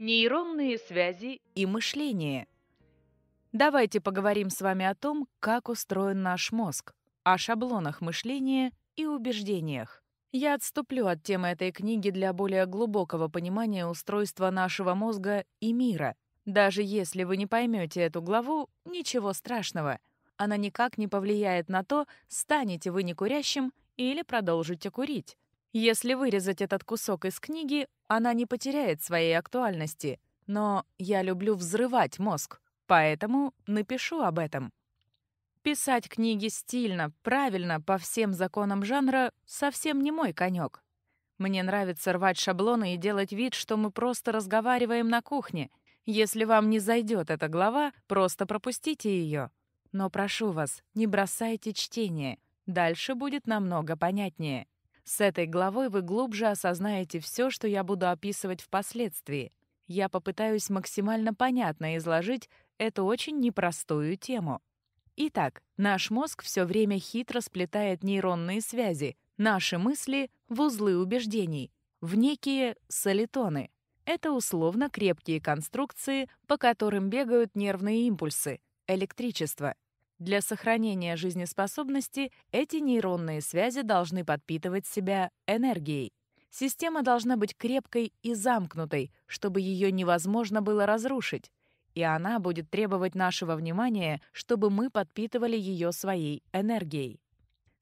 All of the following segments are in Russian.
Нейронные связи и мышление. Давайте поговорим с вами о том, как устроен наш мозг, о шаблонах мышления и убеждениях. Я отступлю от темы этой книги для более глубокого понимания устройства нашего мозга и мира. Даже если вы не поймете эту главу, ничего страшного. Она никак не повлияет на то, станете вы некурящим или продолжите курить. Если вырезать этот кусок из книги, она не потеряет своей актуальности. Но я люблю взрывать мозг, поэтому напишу об этом. Писать книги стильно, правильно, по всем законам жанра совсем не мой конек. Мне нравится рвать шаблоны и делать вид, что мы просто разговариваем на кухне. Если вам не зайдет эта глава, просто пропустите ее. Но прошу вас, не бросайте чтение. Дальше будет намного понятнее. С этой главой вы глубже осознаете все, что я буду описывать впоследствии. Я попытаюсь максимально понятно изложить эту очень непростую тему. Итак, наш мозг все время хитро сплетает нейронные связи, наши мысли — в узлы убеждений, в некие солитоны. Это условно крепкие конструкции, по которым бегают нервные импульсы, электричество — для сохранения жизнеспособности эти нейронные связи должны подпитывать себя энергией. Система должна быть крепкой и замкнутой, чтобы ее невозможно было разрушить, и она будет требовать нашего внимания, чтобы мы подпитывали ее своей энергией.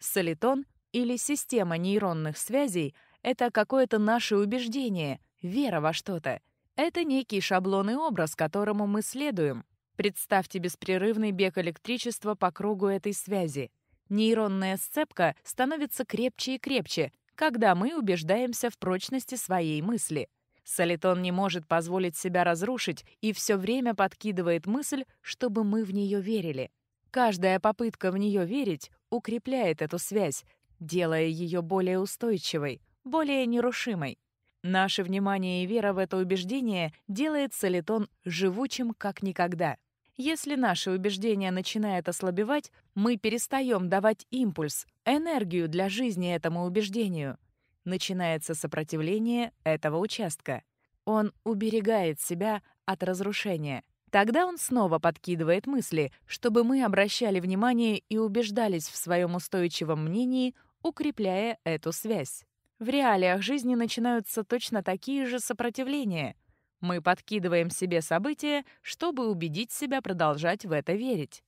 Солитон или система нейронных связей — это какое-то наше убеждение, вера во что-то. Это некий шаблон и образ, которому мы следуем — Представьте беспрерывный бег электричества по кругу этой связи. Нейронная сцепка становится крепче и крепче, когда мы убеждаемся в прочности своей мысли. Солитон не может позволить себя разрушить и все время подкидывает мысль, чтобы мы в нее верили. Каждая попытка в нее верить укрепляет эту связь, делая ее более устойчивой, более нерушимой. Наше внимание и вера в это убеждение делает солитон живучим как никогда. Если наши убеждения начинают ослабевать, мы перестаем давать импульс, энергию для жизни этому убеждению. Начинается сопротивление этого участка. Он уберегает себя от разрушения. Тогда он снова подкидывает мысли, чтобы мы обращали внимание и убеждались в своем устойчивом мнении, укрепляя эту связь. В реалиях жизни начинаются точно такие же сопротивления — мы подкидываем себе события, чтобы убедить себя продолжать в это верить.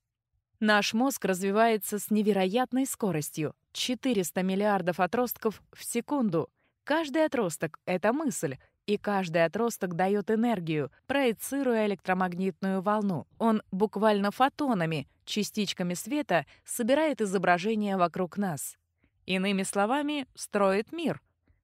Наш мозг развивается с невероятной скоростью — 400 миллиардов отростков в секунду. Каждый отросток — это мысль, и каждый отросток дает энергию, проецируя электромагнитную волну. Он буквально фотонами, частичками света, собирает изображение вокруг нас. Иными словами, строит мир.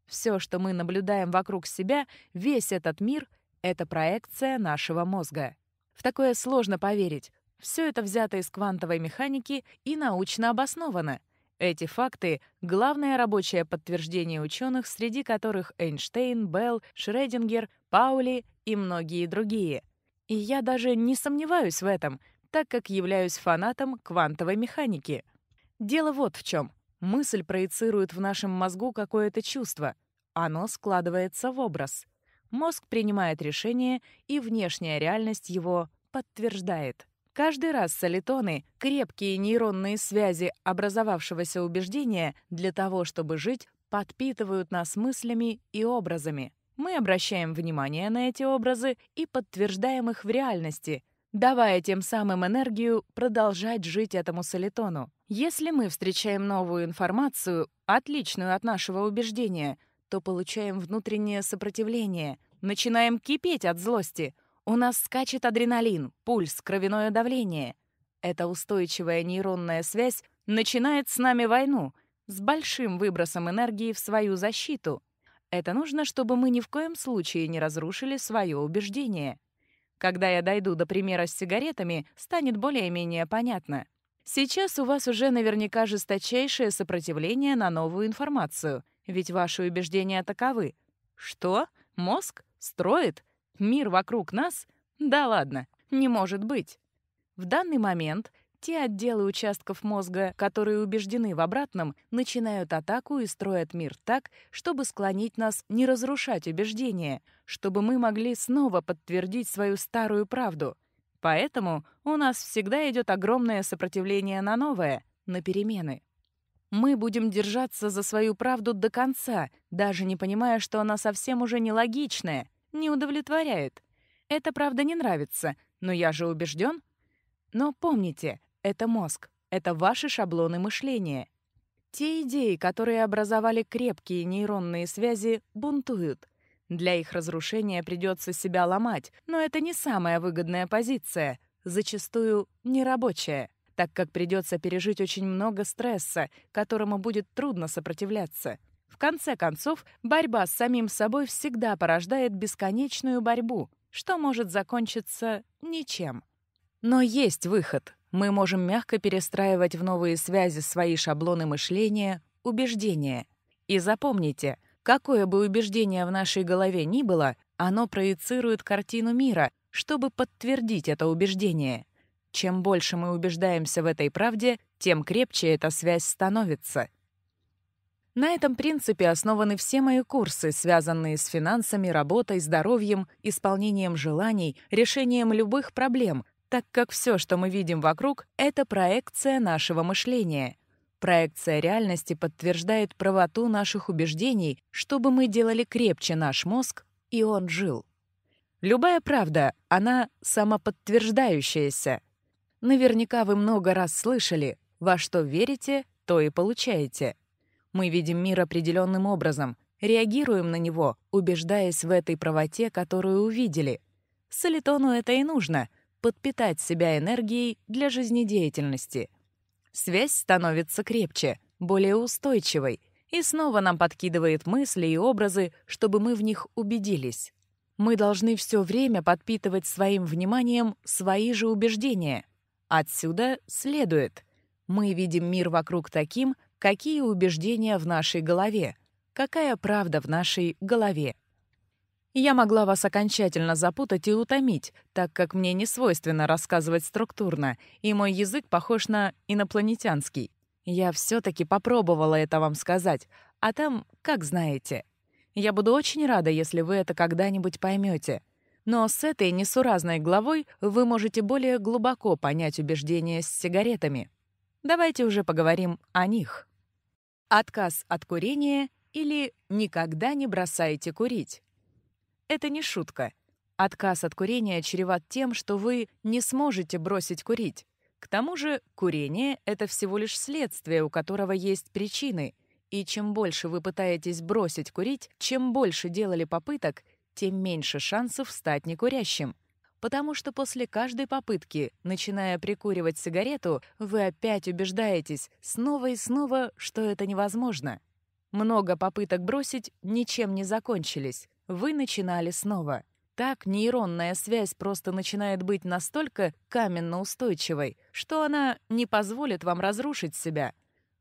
Все, что мы наблюдаем вокруг себя, весь этот мир — это проекция нашего мозга. В такое сложно поверить. Все это взято из квантовой механики и научно обосновано. Эти факты — главное рабочее подтверждение ученых, среди которых Эйнштейн, Белл, Шредингер, Паули и многие другие. И я даже не сомневаюсь в этом, так как являюсь фанатом квантовой механики. Дело вот в чем. Мысль проецирует в нашем мозгу какое-то чувство. Оно складывается в образ. Мозг принимает решение, и внешняя реальность его подтверждает. Каждый раз солитоны — крепкие нейронные связи образовавшегося убеждения для того, чтобы жить, подпитывают нас мыслями и образами. Мы обращаем внимание на эти образы и подтверждаем их в реальности, давая тем самым энергию продолжать жить этому солитону. Если мы встречаем новую информацию, отличную от нашего убеждения, то получаем внутреннее сопротивление — начинаем кипеть от злости. У нас скачет адреналин, пульс, кровяное давление. Эта устойчивая нейронная связь начинает с нами войну, с большим выбросом энергии в свою защиту. Это нужно, чтобы мы ни в коем случае не разрушили свое убеждение. Когда я дойду до примера с сигаретами, станет более-менее понятно. Сейчас у вас уже наверняка жесточайшее сопротивление на новую информацию, ведь ваши убеждения таковы. Что? Мозг? Строит? Мир вокруг нас? Да ладно, не может быть. В данный момент те отделы участков мозга, которые убеждены в обратном, начинают атаку и строят мир так, чтобы склонить нас не разрушать убеждения, чтобы мы могли снова подтвердить свою старую правду. Поэтому у нас всегда идет огромное сопротивление на новое, на перемены. Мы будем держаться за свою правду до конца, даже не понимая, что она совсем уже нелогичная, не удовлетворяет. Это правда не нравится, но я же убежден. Но помните, это мозг, это ваши шаблоны мышления. Те идеи, которые образовали крепкие нейронные связи, бунтуют. Для их разрушения придется себя ломать, но это не самая выгодная позиция, зачастую нерабочая так как придется пережить очень много стресса, которому будет трудно сопротивляться. В конце концов, борьба с самим собой всегда порождает бесконечную борьбу, что может закончиться ничем. Но есть выход. Мы можем мягко перестраивать в новые связи свои шаблоны мышления, убеждения. И запомните, какое бы убеждение в нашей голове ни было, оно проецирует картину мира, чтобы подтвердить это убеждение. Чем больше мы убеждаемся в этой правде, тем крепче эта связь становится. На этом принципе основаны все мои курсы, связанные с финансами, работой, здоровьем, исполнением желаний, решением любых проблем, так как все, что мы видим вокруг, это проекция нашего мышления. Проекция реальности подтверждает правоту наших убеждений, чтобы мы делали крепче наш мозг, и он жил. Любая правда, она самоподтверждающаяся — Наверняка вы много раз слышали, во что верите, то и получаете. Мы видим мир определенным образом, реагируем на него, убеждаясь в этой правоте, которую увидели. Солитону это и нужно — подпитать себя энергией для жизнедеятельности. Связь становится крепче, более устойчивой, и снова нам подкидывает мысли и образы, чтобы мы в них убедились. Мы должны все время подпитывать своим вниманием свои же убеждения — Отсюда следует, мы видим мир вокруг таким, какие убеждения в нашей голове, какая правда в нашей голове. Я могла вас окончательно запутать и утомить, так как мне не свойственно рассказывать структурно, и мой язык похож на инопланетянский. Я все-таки попробовала это вам сказать, а там, как знаете. Я буду очень рада, если вы это когда-нибудь поймете. Но с этой несуразной главой вы можете более глубоко понять убеждения с сигаретами. Давайте уже поговорим о них. Отказ от курения или «никогда не бросайте курить». Это не шутка. Отказ от курения чреват тем, что вы не сможете бросить курить. К тому же курение — это всего лишь следствие, у которого есть причины. И чем больше вы пытаетесь бросить курить, чем больше делали попыток, тем меньше шансов стать некурящим. Потому что после каждой попытки, начиная прикуривать сигарету, вы опять убеждаетесь снова и снова, что это невозможно. Много попыток бросить ничем не закончились. Вы начинали снова. Так нейронная связь просто начинает быть настолько каменно устойчивой, что она не позволит вам разрушить себя.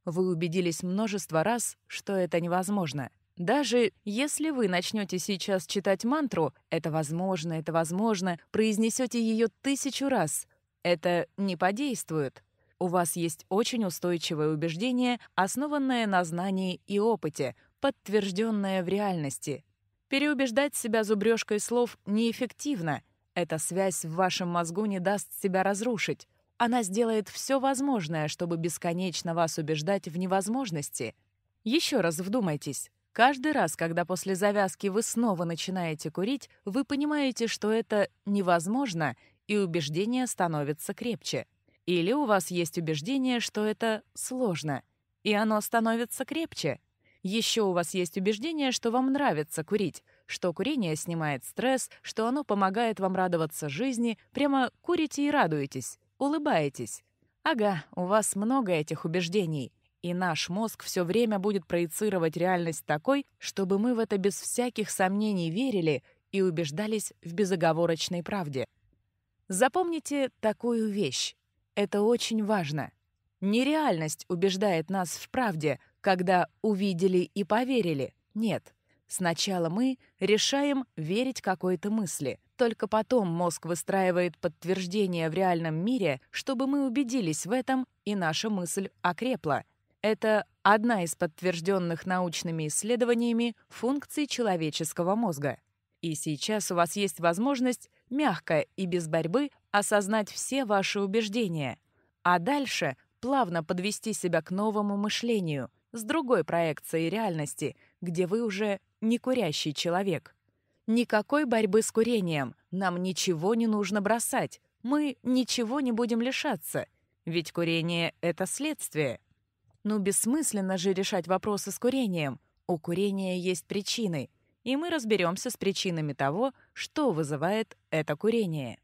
Вы убедились множество раз, что это невозможно. Даже если вы начнете сейчас читать мантру «это возможно, это возможно», произнесете ее тысячу раз, это не подействует. У вас есть очень устойчивое убеждение, основанное на знании и опыте, подтвержденное в реальности. Переубеждать себя зубрежкой слов неэффективно. Эта связь в вашем мозгу не даст себя разрушить. Она сделает все возможное, чтобы бесконечно вас убеждать в невозможности. Еще раз вдумайтесь. Каждый раз, когда после завязки вы снова начинаете курить, вы понимаете, что это невозможно, и убеждение становится крепче. Или у вас есть убеждение, что это сложно, и оно становится крепче. Еще у вас есть убеждение, что вам нравится курить, что курение снимает стресс, что оно помогает вам радоваться жизни, прямо курите и радуетесь, улыбаетесь. Ага, у вас много этих убеждений — и наш мозг все время будет проецировать реальность такой, чтобы мы в это без всяких сомнений верили и убеждались в безоговорочной правде. Запомните такую вещь. Это очень важно. Нереальность убеждает нас в правде, когда увидели и поверили. Нет. Сначала мы решаем верить какой-то мысли. Только потом мозг выстраивает подтверждение в реальном мире, чтобы мы убедились в этом, и наша мысль окрепла — это одна из подтвержденных научными исследованиями функций человеческого мозга. И сейчас у вас есть возможность мягко и без борьбы осознать все ваши убеждения, а дальше плавно подвести себя к новому мышлению с другой проекцией реальности, где вы уже не курящий человек. Никакой борьбы с курением, нам ничего не нужно бросать, мы ничего не будем лишаться, ведь курение — это следствие. Ну, бессмысленно же решать вопросы с курением. У курения есть причины, и мы разберемся с причинами того, что вызывает это курение.